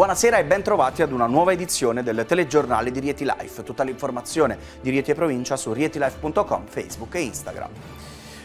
Buonasera e ben trovati ad una nuova edizione del telegiornale di Rieti Life. Tutta l'informazione di Rieti e Provincia su rietilife.com, Facebook e Instagram.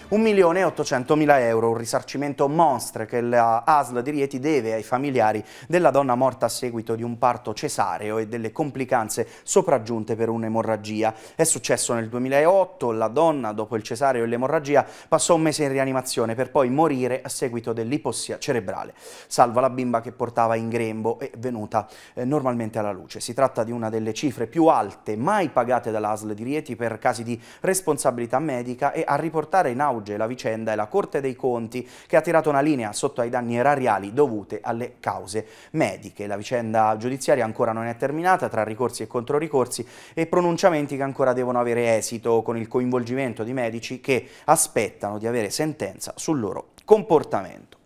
1.800.000 euro, un risarcimento monstre che la ASL di Rieti deve ai familiari della donna morta a seguito di un parto cesareo e delle complicanze sopraggiunte per un'emorragia. È successo nel 2008, la donna dopo il cesareo e l'emorragia passò un mese in rianimazione per poi morire a seguito dell'ipossia cerebrale, salva la bimba che portava in grembo e venuta eh, normalmente alla luce. Si tratta di una delle cifre più alte mai pagate dall'ASL di Rieti per casi di responsabilità medica e a riportare in aula auge la vicenda è la Corte dei Conti che ha tirato una linea sotto ai danni erariali dovute alle cause mediche. La vicenda giudiziaria ancora non è terminata tra ricorsi e controricorsi e pronunciamenti che ancora devono avere esito con il coinvolgimento di medici che aspettano di avere sentenza sul loro comportamento.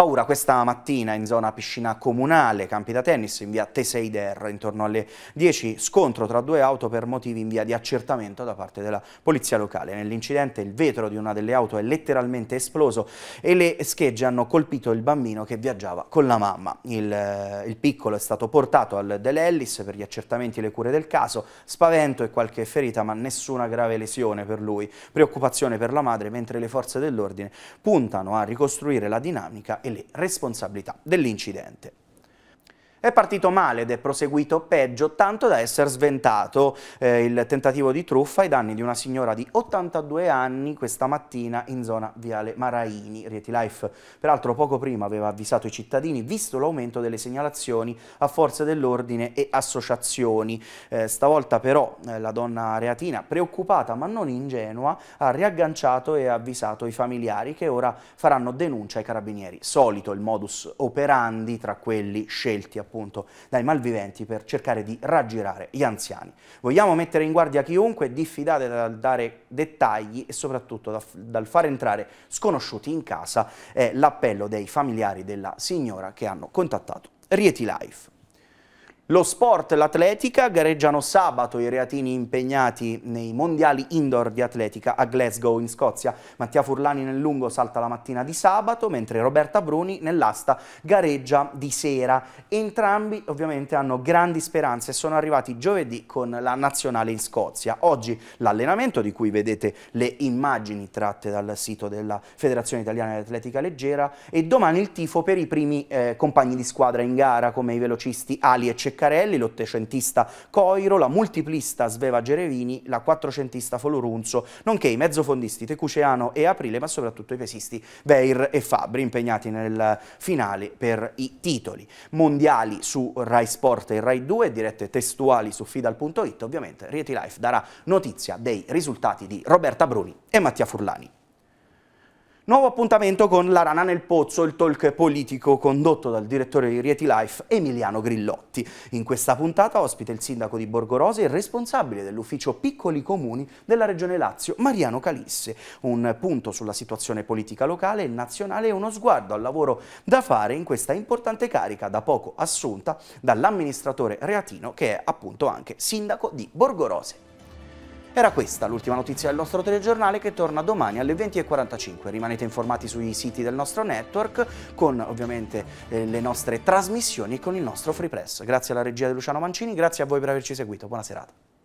Paura questa mattina in zona piscina comunale, campi da tennis in via Teseider, intorno alle 10, scontro tra due auto per motivi in via di accertamento da parte della polizia locale. Nell'incidente il vetro di una delle auto è letteralmente esploso e le schegge hanno colpito il bambino che viaggiava con la mamma. Il, il piccolo è stato portato al Dell'Ellis per gli accertamenti e le cure del caso, spavento e qualche ferita ma nessuna grave lesione per lui, preoccupazione per la madre mentre le forze dell'ordine puntano a ricostruire la dinamica e le responsabilità dell'incidente. È partito male ed è proseguito peggio, tanto da essere sventato eh, il tentativo di truffa ai danni di una signora di 82 anni questa mattina in zona Viale Maraini. Rieti Life, peraltro poco prima, aveva avvisato i cittadini, visto l'aumento delle segnalazioni a forze dell'ordine e associazioni. Eh, stavolta però eh, la donna reatina, preoccupata ma non ingenua, ha riagganciato e avvisato i familiari che ora faranno denuncia ai carabinieri. Solito il modus operandi tra quelli scelti appunto appunto dai malviventi per cercare di raggirare gli anziani. Vogliamo mettere in guardia chiunque, diffidate dal dare dettagli e soprattutto da, dal far entrare sconosciuti in casa, è l'appello dei familiari della signora che hanno contattato Rieti Life. Lo sport, l'atletica, gareggiano sabato i reatini impegnati nei mondiali indoor di atletica a Glasgow in Scozia. Mattia Furlani nel lungo salta la mattina di sabato, mentre Roberta Bruni nell'asta gareggia di sera. Entrambi ovviamente hanno grandi speranze e sono arrivati giovedì con la nazionale in Scozia. Oggi l'allenamento di cui vedete le immagini tratte dal sito della Federazione Italiana di Atletica Leggera e domani il tifo per i primi eh, compagni di squadra in gara come i velocisti Ali e Ceccano Ceccarelli, l'ottecentista Coiro, la multiplista Sveva Gerevini, la quattrocentista Folorunzo, nonché i mezzofondisti Tecuceano e Aprile, ma soprattutto i pesisti Veir e Fabri, impegnati nel finale per i titoli. Mondiali su Rai Sport e Rai 2, dirette testuali su Fidal.it, ovviamente Rieti Life darà notizia dei risultati di Roberta Bruni e Mattia Furlani. Nuovo appuntamento con La Rana nel Pozzo, il talk politico condotto dal direttore di Rieti Life Emiliano Grillotti. In questa puntata ospite il sindaco di Borgorosi e il responsabile dell'ufficio Piccoli Comuni della Regione Lazio, Mariano Calisse. Un punto sulla situazione politica locale e nazionale e uno sguardo al lavoro da fare in questa importante carica da poco assunta dall'amministratore Reatino che è appunto anche sindaco di Borgorose. Era questa l'ultima notizia del nostro telegiornale che torna domani alle 20.45. Rimanete informati sui siti del nostro network con ovviamente eh, le nostre trasmissioni e con il nostro free press. Grazie alla regia di Luciano Mancini, grazie a voi per averci seguito. Buona serata.